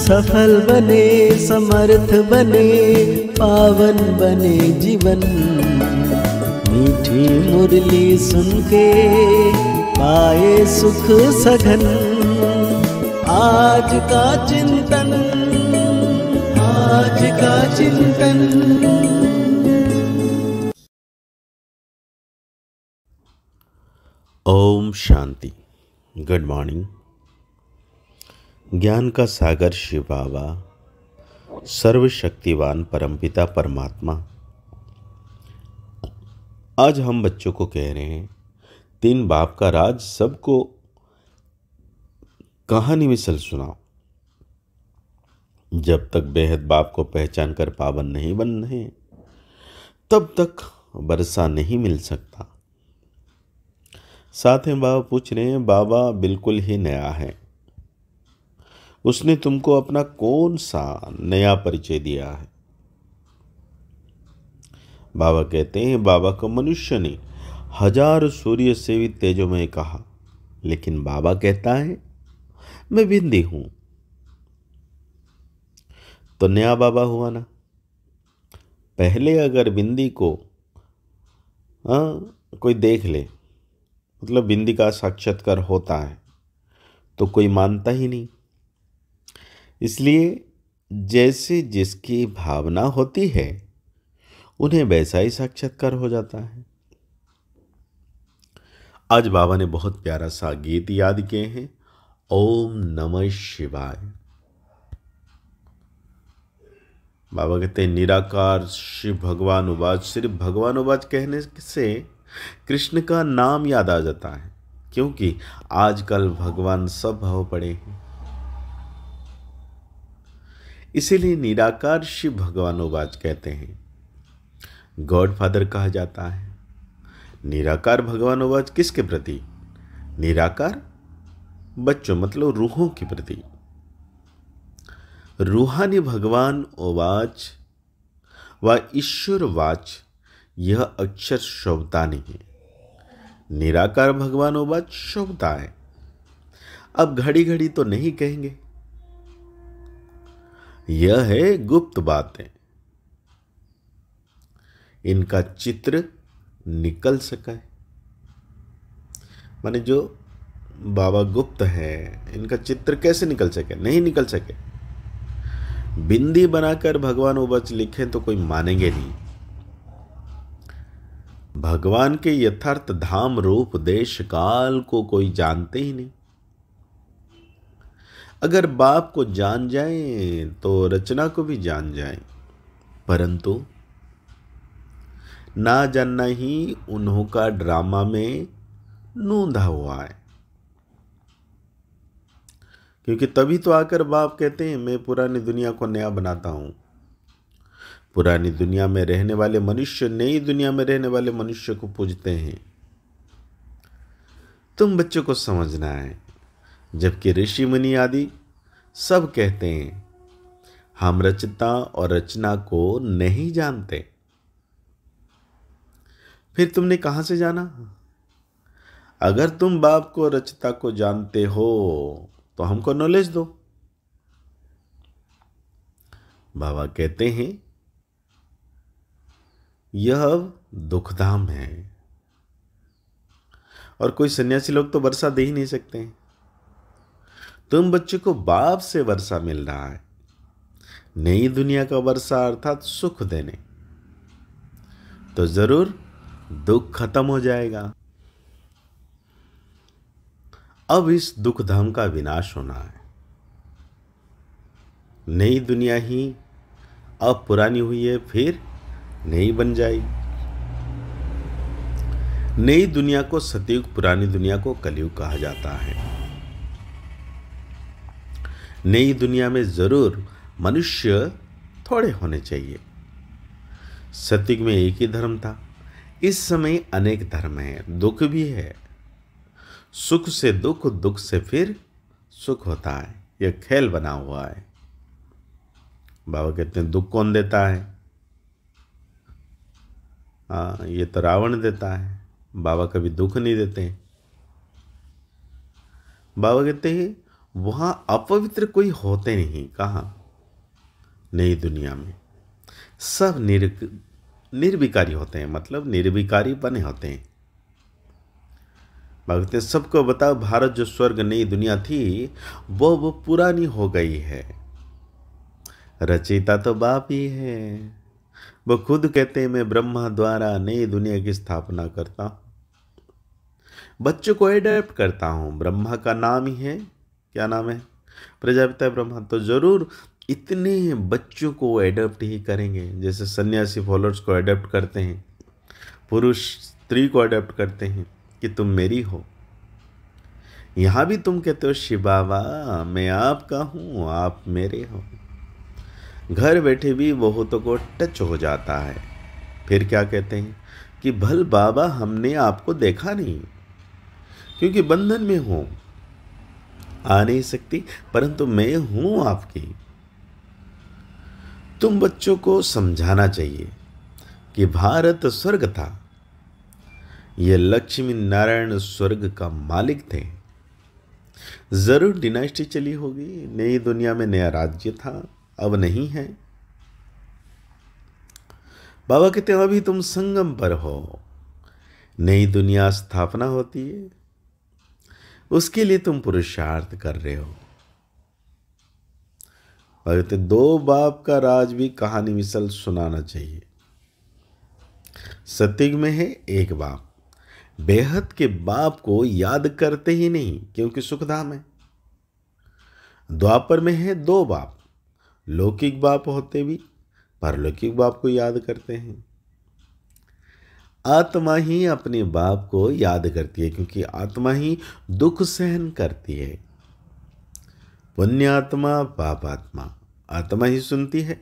सफल बने समर्थ बने पावन बने जीवन मीठी मुरली सुन के पाए सुख सघन आज का चिंतन आज का चिंतन ओम शांति गुड मॉर्निंग ज्ञान का सागर शिव बाबा सर्वशक्तिवान परमपिता परमात्मा आज हम बच्चों को कह रहे हैं तीन बाप का राज सबको कहानी मिसल सुनाओ जब तक बेहद बाप को पहचान कर पावन नहीं बन रहे तब तक वर्षा नहीं मिल सकता साथ में बाबा पूछ रहे हैं बाबा बिल्कुल ही नया है उसने तुमको अपना कौन सा नया परिचय दिया है बाबा कहते हैं बाबा को मनुष्य ने हजार सूर्य से भी तेजोमय कहा लेकिन बाबा कहता है मैं बिंदी हूं तो नया बाबा हुआ ना पहले अगर बिंदी को आ, कोई देख ले मतलब बिंदी का साक्षात्कार होता है तो कोई मानता ही नहीं इसलिए जैसे जिसकी भावना होती है उन्हें वैसा ही साक्षात्कार हो जाता है आज बाबा ने बहुत प्यारा सा गीत याद किए हैं ओम नमः शिवाय बाबा कहते हैं निराकार शिव भगवान उवाज सिर्फ भगवान उवाज कहने से कृष्ण का नाम याद आ जाता है क्योंकि आजकल भगवान सब भाव पड़े हैं इसीलिए निराकार शिव भगवानोवाच कहते हैं गॉड फादर कहा जाता है निराकार भगवानोवाच किसके प्रति निराकार बच्चों मतलब रूहों के प्रति रूहानी भगवान ओवाच व ईश्वरवाच यह अक्षर शोभता नहीं है निराकार भगवान ओवाच शोभता है अब घड़ी घड़ी तो नहीं कहेंगे यह है गुप्त बातें इनका चित्र निकल सका है माने जो बाबा गुप्त हैं इनका चित्र कैसे निकल सके नहीं निकल सके बिंदी बनाकर भगवान उबच लिखे तो कोई मानेंगे नहीं भगवान के यथार्थ धाम रूप देश काल को कोई जानते ही नहीं अगर बाप को जान जाए तो रचना को भी जान जाए परंतु ना जानना ही उन्हों का ड्रामा में नूंधा हुआ है क्योंकि तभी तो आकर बाप कहते हैं मैं पुरानी दुनिया को नया बनाता हूँ पुरानी दुनिया में रहने वाले मनुष्य नई दुनिया में रहने वाले मनुष्य को पूजते हैं तुम बच्चों को समझना है जबकि ऋषि मुनि आदि सब कहते हैं हम रचता और रचना को नहीं जानते फिर तुमने कहां से जाना अगर तुम बाप को रचता को जानते हो तो हमको नॉलेज दो बाबा कहते हैं यह दुखधाम है और कोई सन्यासी लोग तो वर्षा दे ही नहीं सकते हैं तुम बच्चे को बाप से वर्षा मिल रहा है नई दुनिया का वर्षा अर्थात सुख देने तो जरूर दुख खत्म हो जाएगा अब इस दुख धाम का विनाश होना है नई दुनिया ही अब पुरानी हुई है फिर नई बन जाएगी नई दुनिया को सतयुग पुरानी दुनिया को कलयुग कहा जाता है नई दुनिया में ज़रूर मनुष्य थोड़े होने चाहिए सत्य में एक ही धर्म था इस समय अनेक धर्म है दुख भी है सुख से दुख दुख से फिर सुख होता है यह खेल बना हुआ है बाबा कहते हैं दुख कौन देता है हाँ ये तो रावण देता है बाबा कभी दुख नहीं देते बाबा कहते हैं वहां अपवित्र कोई होते नहीं कहा नई दुनिया में सब निर निर्विकारी होते हैं मतलब निर्विकारी बने होते हैं भगत सबको बताओ भारत जो स्वर्ग नई दुनिया थी वो वो पुरानी हो गई है रचिता तो बाप ही है वो खुद कहते हैं मैं ब्रह्मा द्वारा नई दुनिया की स्थापना करता हूं बच्चों को एडेप्ट करता हूं ब्रह्मा का नाम ही है क्या नाम है प्रजापिता ब्रह्मा तो ज़रूर इतने बच्चों को एडप्ट ही करेंगे जैसे सन्यासी फॉलोअर्स को एडप्ट करते हैं पुरुष स्त्री को एडप्ट करते हैं कि तुम मेरी हो यहाँ भी तुम कहते हो बाबा मैं आपका हूँ आप मेरे हो घर बैठे भी बहुतों को टच हो जाता है फिर क्या कहते हैं कि भल बाबा हमने आपको देखा नहीं क्योंकि बंधन में हूँ आ नहीं सकती परंतु मैं हूं आपकी तुम बच्चों को समझाना चाहिए कि भारत स्वर्ग था यह लक्ष्मी नारायण स्वर्ग का मालिक थे ज़रूर डिनास्टी चली होगी नई दुनिया में नया राज्य था अब नहीं है बाबा कहते अभी तुम संगम पर हो नई दुनिया स्थापना होती है उसके लिए तुम पुरुषार्थ कर रहे हो तो दो बाप का राज भी कहानी मिसल सुनाना चाहिए सत्युग में है एक बाप बेहद के बाप को याद करते ही नहीं क्योंकि सुखधाम है द्वापर में है दो बाप लौकिक बाप होते भी पारलौकिक बाप को याद करते हैं आत्मा ही अपने बाप को याद करती है क्योंकि आत्मा ही दुख सहन करती है पुण्यात्मा आत्मा आत्मा ही सुनती है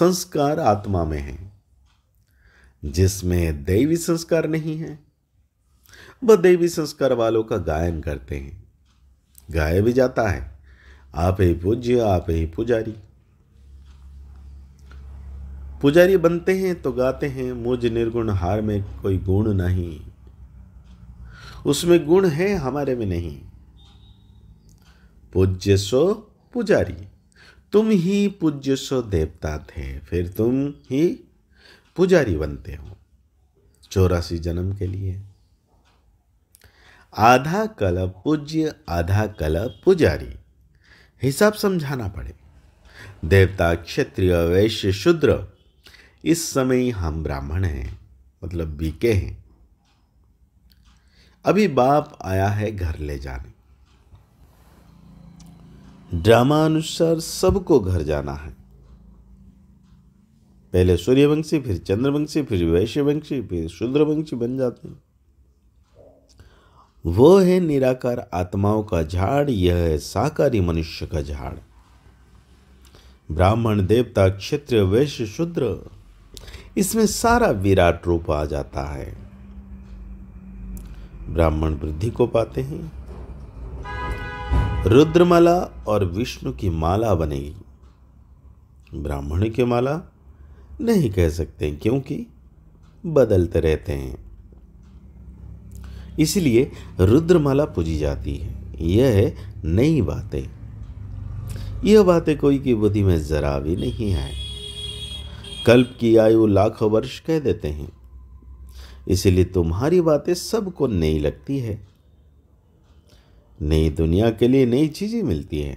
संस्कार आत्मा में है जिसमें दैवी संस्कार नहीं है वह दैवी संस्कार वालों का गायन करते हैं गाया भी जाता है आप ही पूज्य आप ही पुजारी पुजारी बनते हैं तो गाते हैं मुझ निर्गुण हार में कोई गुण नहीं उसमें गुण है हमारे में नहीं पूज्य सो पुजारी तुम ही पूज्य सो देवता थे फिर तुम ही पुजारी बनते हो चौरासी जन्म के लिए आधा कल पूज्य आधा कल पुजारी हिसाब समझाना पड़े देवता क्षत्रिय वैश्य शूद्र इस समय हम ब्राह्मण हैं मतलब बीके हैं अभी बाप आया है घर ले जाने ड्रामा अनुसार सबको घर जाना है पहले सूर्यवंशी फिर चंद्रवंशी फिर वैश्यवंशी फिर शूद्रवंशी बन जाते हैं वो है निराकार आत्माओं का झाड़ यह है साकारी मनुष्य का झाड़ ब्राह्मण देवता क्षेत्र वैश्य शूद्र इसमें सारा विराट रूप आ जाता है ब्राह्मण वृद्धि को पाते हैं रुद्रमाला और विष्णु की माला बनेगी ब्राह्मण की माला नहीं कह सकते क्योंकि बदलते रहते हैं इसलिए रुद्रमाला पूजी जाती है यह है नई बातें यह बातें कोई की बुद्धि में जरा भी नहीं है कल्प की आयु लाखों वर्ष कह देते हैं इसलिए तुम्हारी बातें सबको नई लगती है नई दुनिया के लिए नई चीज़ें मिलती है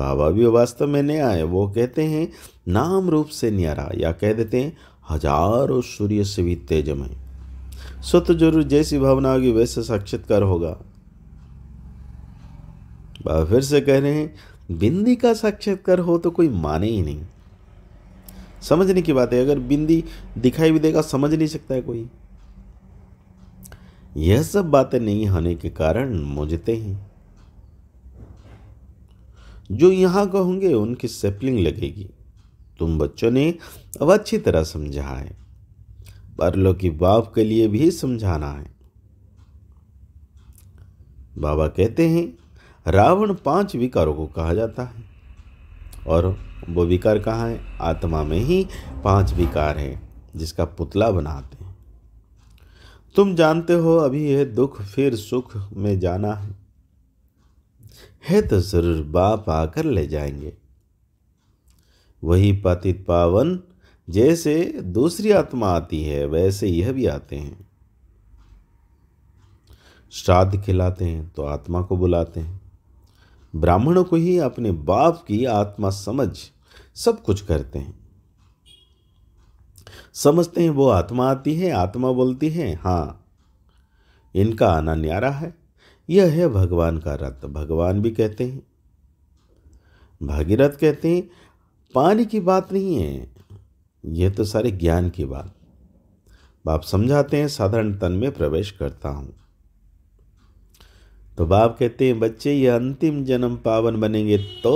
बाबा भी वास्तव में नया आए वो कहते हैं नाम रूप से न्यारा या कह देते हैं हजारों सूर्य से भी तेजमय स्वत जरूर जैसी भावना होगी वैसे साक्षात्कार होगा बाबा फिर से कह रहे हैं बिंदी का साक्षात्कार हो तो कोई माने ही नहीं समझने की बात है अगर बिंदी दिखाई भी देगा समझ नहीं सकता है कोई यह सब बातें नहीं होने के कारण मुझते हैं जो यहां कहोगे उनकी सेपलिंग लगेगी तुम बच्चों ने अब अच्छी तरह समझा है की बाप के लिए भी समझाना है बाबा कहते हैं रावण पांच विकारों को कहा जाता है और वो विकार कहाँ है आत्मा में ही पांच विकार हैं जिसका पुतला बनाते हैं तुम जानते हो अभी यह दुख फिर सुख में जाना है है तो जरूर बाप आकर ले जाएंगे वही पतित पावन जैसे दूसरी आत्मा आती है वैसे यह भी आते हैं श्राद्ध खिलाते हैं तो आत्मा को बुलाते हैं ब्राह्मणों को ही अपने बाप की आत्मा समझ सब कुछ करते हैं समझते हैं वो आत्मा आती है आत्मा बोलती है हाँ इनका आना न्यारा है यह है भगवान का रथ भगवान भी कहते हैं भागीरथ कहते हैं पानी की बात नहीं है यह तो सारे ज्ञान की बात बाप समझाते हैं साधारण तन में प्रवेश करता हूँ तो बाप कहते हैं बच्चे ये अंतिम जन्म पावन बनेंगे तो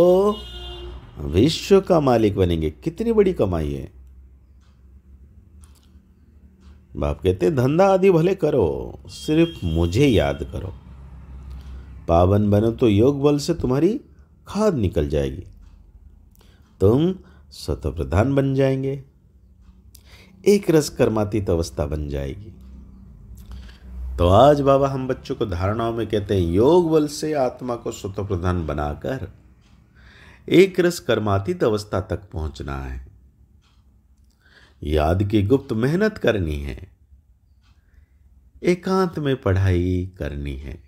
विश्व का मालिक बनेंगे कितनी बड़ी कमाई है बाप कहते धंधा आदि भले करो सिर्फ मुझे याद करो पावन बनो तो योग बल से तुम्हारी खाद निकल जाएगी तुम स्वतः प्रधान बन जाएंगे एक रस कर्मातीत अवस्था बन जाएगी तो आज बाबा हम बच्चों को धारणाओं में कहते हैं योग बल से आत्मा को स्वतः प्रधान बनाकर एक रस कर्मातीत अवस्था तक पहुंचना है याद की गुप्त मेहनत करनी है एकांत में पढ़ाई करनी है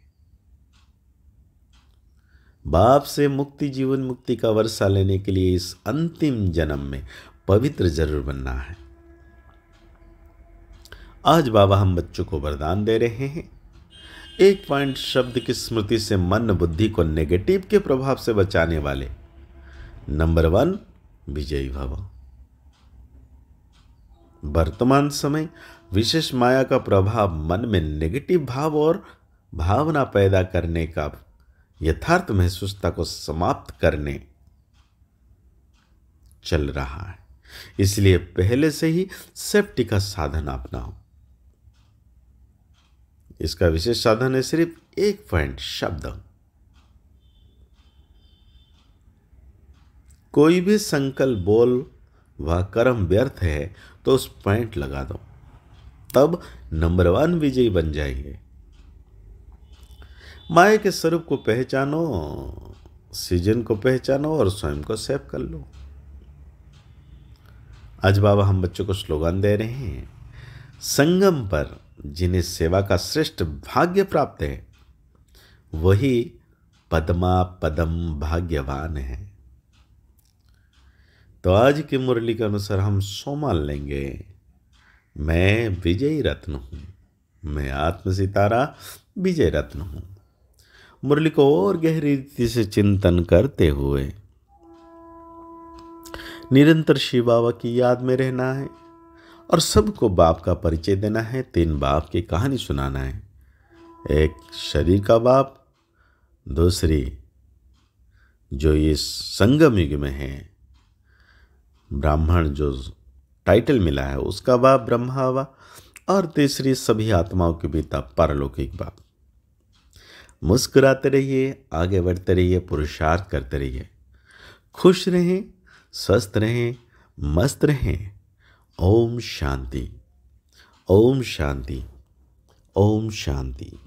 बाप से मुक्ति जीवन मुक्ति का वर्षा लेने के लिए इस अंतिम जन्म में पवित्र जरूर बनना है आज बाबा हम बच्चों को वरदान दे रहे हैं एक पॉइंट शब्द की स्मृति से मन बुद्धि को नेगेटिव के प्रभाव से बचाने वाले नंबर वन विजयी भव वर्तमान समय विशेष माया का प्रभाव मन में नेगेटिव भाव और भावना पैदा करने का यथार्थ महसूसता को समाप्त करने चल रहा है इसलिए पहले से ही सेफ्टी का साधन अपनाओ इसका विशेष साधन है सिर्फ एक पॉइंट शब्द कोई भी संकल्प बोल व कर्म व्यर्थ है तो उस पॉइंट लगा दो तब नंबर वन विजयी बन जाएंगे माया के स्वरूप को पहचानो सीजन को पहचानो और स्वयं को सेव कर लो आज बाबा हम बच्चों को स्लोगन दे रहे हैं संगम पर जिन्हें सेवा का श्रेष्ठ भाग्य प्राप्त है वही पद्मा पदम भाग्यवान है तो आज की मुरली के अनुसार हम सोमाल लेंगे मैं विजय रत्न हूं मैं आत्म सितारा विजय रत्न हूं मुरली को और गहरी रीति से चिंतन करते हुए निरंतर शिव बाबा की याद में रहना है और सबको बाप का परिचय देना है तीन बाप की कहानी सुनाना है एक शरीर का बाप दूसरी जो ये संगम युग में है ब्राह्मण जो टाइटल मिला है उसका बाप ब्रह्मा हुआ और तीसरी सभी आत्माओं के पिता पारलौकिक बाप मुस्कुराते रहिए आगे बढ़ते रहिए पुरुषार्थ करते रहिए खुश रहें स्वस्थ रहें मस्त रहें ओम शांति ओम शांति ओम शांति